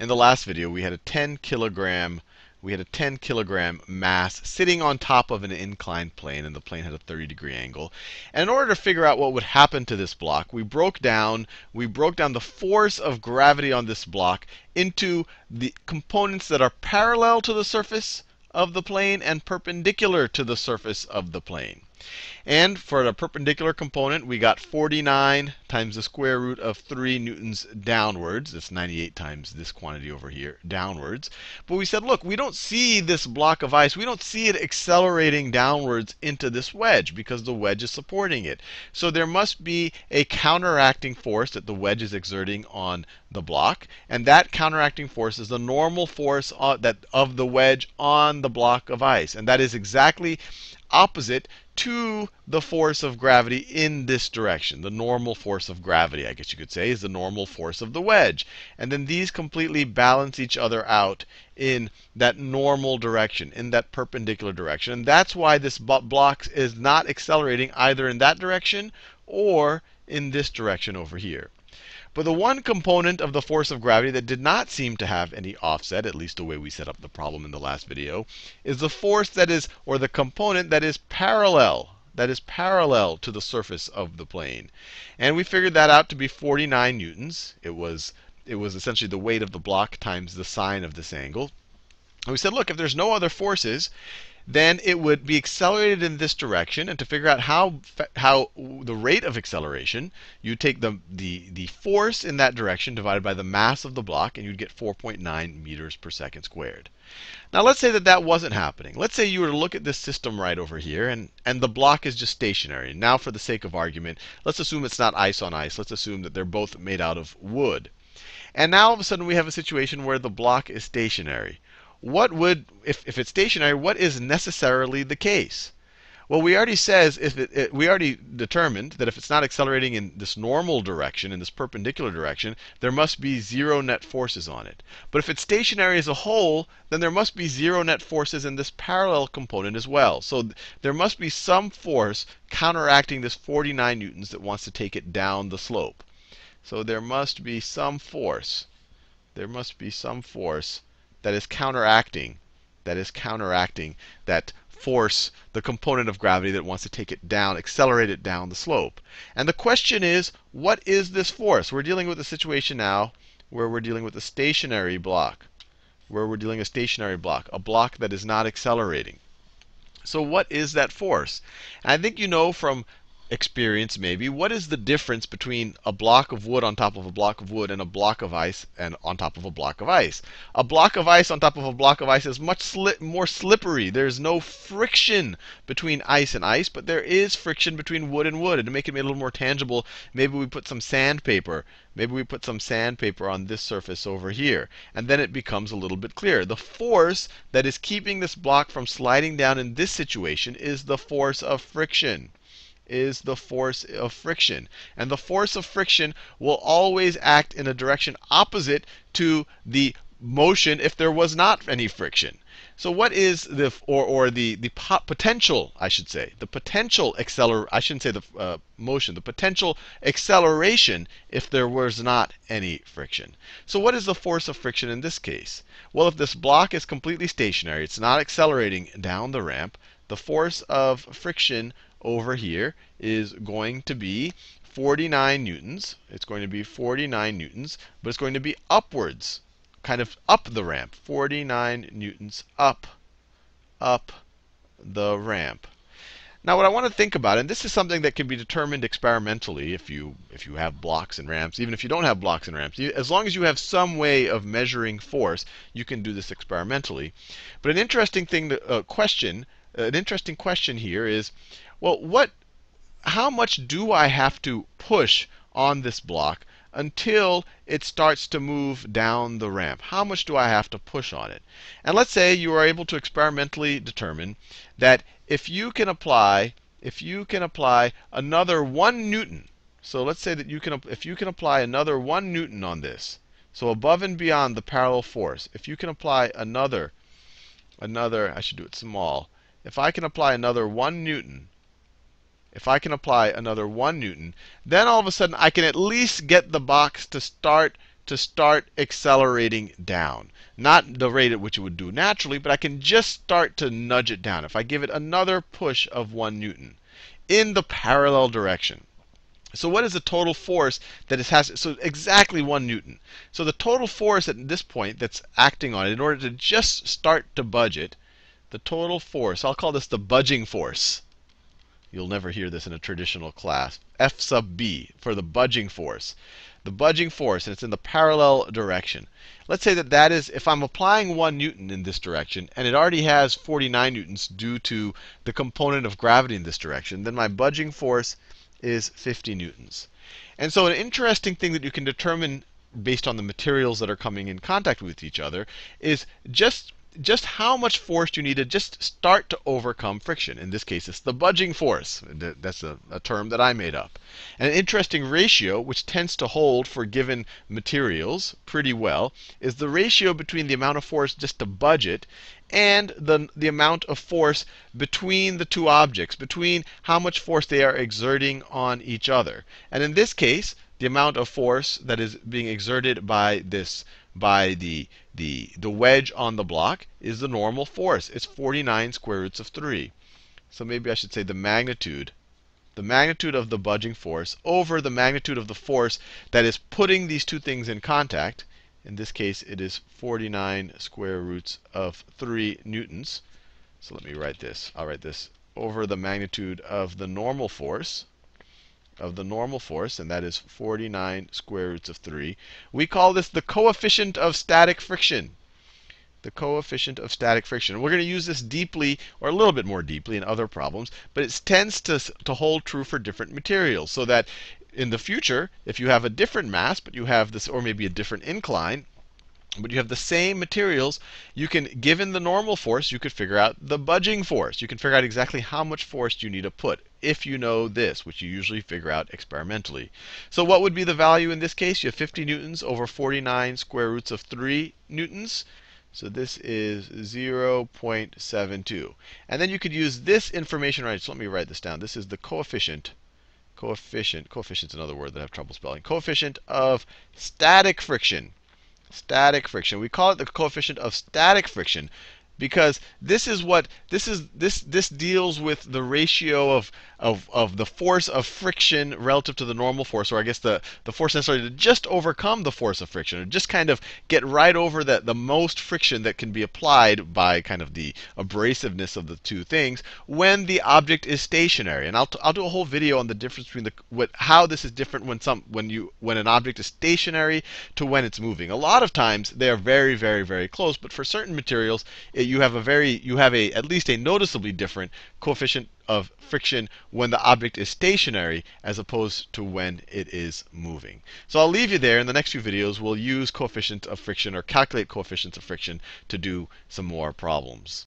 in the last video, we had a 10 kilogram we had a 10 kilogram mass sitting on top of an inclined plane, and the plane had a 30 degree angle. And in order to figure out what would happen to this block, we broke down we broke down the force of gravity on this block into the components that are parallel to the surface of the plane and perpendicular to the surface of the plane. And for the perpendicular component, we got 49 times the square root of 3 newtons downwards. That's 98 times this quantity over here, downwards. But we said, look, we don't see this block of ice. We don't see it accelerating downwards into this wedge because the wedge is supporting it. So there must be a counteracting force that the wedge is exerting on the block. And that counteracting force is the normal force uh, that, of the wedge on the block of ice. And that is exactly opposite to the force of gravity in this direction. The normal force of gravity, I guess you could say, is the normal force of the wedge. And then these completely balance each other out in that normal direction, in that perpendicular direction. And that's why this block is not accelerating either in that direction or in this direction over here. But the one component of the force of gravity that did not seem to have any offset, at least the way we set up the problem in the last video, is the force that is, or the component that is parallel, that is parallel to the surface of the plane. And we figured that out to be 49 newtons. It was, it was essentially the weight of the block times the sine of this angle. And we said, look, if there's no other forces, then it would be accelerated in this direction. And to figure out how, how the rate of acceleration, you take the, the, the force in that direction divided by the mass of the block, and you'd get 4.9 meters per second squared. Now let's say that that wasn't happening. Let's say you were to look at this system right over here, and, and the block is just stationary. Now for the sake of argument, let's assume it's not ice on ice. Let's assume that they're both made out of wood. And now all of a sudden we have a situation where the block is stationary what would, if, if it's stationary, what is necessarily the case? Well, we already says if it, it, we already determined that if it's not accelerating in this normal direction, in this perpendicular direction, there must be zero net forces on it. But if it's stationary as a whole, then there must be zero net forces in this parallel component as well. So th there must be some force counteracting this 49 newtons that wants to take it down the slope. So there must be some force. There must be some force that is counteracting, that is counteracting that force, the component of gravity that wants to take it down, accelerate it down the slope. And the question is, what is this force? We're dealing with a situation now where we're dealing with a stationary block, where we're dealing a stationary block, a block that is not accelerating. So what is that force? And I think you know from experience maybe, what is the difference between a block of wood on top of a block of wood and a block of ice and on top of a block of ice? A block of ice on top of a block of ice is much sli more slippery. There's no friction between ice and ice, but there is friction between wood and wood. And to make it a little more tangible, maybe we put some sandpaper. Maybe we put some sandpaper on this surface over here. And then it becomes a little bit clearer. The force that is keeping this block from sliding down in this situation is the force of friction is the force of friction. And the force of friction will always act in a direction opposite to the motion if there was not any friction. So what is the or or the the potential, I should say, the potential acceler I shouldn't say the uh, motion, the potential acceleration if there was not any friction. So what is the force of friction in this case? Well, if this block is completely stationary, it's not accelerating down the ramp, the force of friction over here is going to be 49 newtons. It's going to be 49 newtons, but it's going to be upwards, kind of up the ramp. 49 newtons up, up the ramp. Now what I want to think about, and this is something that can be determined experimentally if you if you have blocks and ramps, even if you don't have blocks and ramps, as long as you have some way of measuring force, you can do this experimentally. But an interesting thing, to, uh, question, an interesting question here is, well, what, how much do I have to push on this block until it starts to move down the ramp? How much do I have to push on it? And let's say you are able to experimentally determine that if you can apply, if you can apply another one newton, so let's say that you can, if you can apply another one newton on this, so above and beyond the parallel force, if you can apply another, another, I should do it small. If I can apply another one newton if I can apply another 1 newton, then all of a sudden I can at least get the box to start to start accelerating down. Not the rate at which it would do naturally, but I can just start to nudge it down if I give it another push of 1 newton in the parallel direction. So what is the total force that it has? So exactly 1 newton. So the total force at this point that's acting on it, in order to just start to budge it, the total force, I'll call this the budging force. You'll never hear this in a traditional class. F sub b for the budging force. The budging force, and it's in the parallel direction. Let's say that that is, if I'm applying 1 newton in this direction, and it already has 49 newtons due to the component of gravity in this direction, then my budging force is 50 newtons. And so an interesting thing that you can determine based on the materials that are coming in contact with each other is just just how much force you need to just start to overcome friction. In this case, it's the budging force. That's a, a, term that I made up. An interesting ratio, which tends to hold for given materials pretty well, is the ratio between the amount of force just to budge it and the, the amount of force between the two objects, between how much force they are exerting on each other. And in this case, the amount of force that is being exerted by this by the, the, the wedge on the block is the normal force. It's 49 square roots of 3. So maybe I should say the magnitude, the magnitude of the budging force over the magnitude of the force that is putting these two things in contact. In this case, it is 49 square roots of 3 newtons. So let me write this. I'll write this over the magnitude of the normal force of the normal force, and that is 49 square roots of 3. We call this the coefficient of static friction. The coefficient of static friction. We're going to use this deeply, or a little bit more deeply, in other problems, but it tends to, to hold true for different materials. So that in the future, if you have a different mass, but you have this, or maybe a different incline, but you have the same materials, you can, given the normal force, you could figure out the budging force. You can figure out exactly how much force you need to put if you know this, which you usually figure out experimentally. So what would be the value in this case? You have 50 newtons over 49 square roots of 3 newtons. So this is 0.72. And then you could use this information right. So let me write this down. This is the coefficient coefficient, coefficient's another word that I have trouble spelling, coefficient of static friction. Static friction. We call it the coefficient of static friction because this is what this is this this deals with the ratio of of of the force of friction relative to the normal force, or I guess the the force necessary to just overcome the force of friction, or just kind of get right over that the most friction that can be applied by kind of the abrasiveness of the two things when the object is stationary. And I'll t- I'll do a whole video on the difference between the what how this is different when some when you when an object is stationary to when it's moving. A lot of times they are very very very close, but for certain materials it you have a very you have a at least a noticeably different coefficient of friction when the object is stationary as opposed to when it is moving. So I'll leave you there. In the next few videos, we'll use coefficients of friction or calculate coefficients of friction to do some more problems.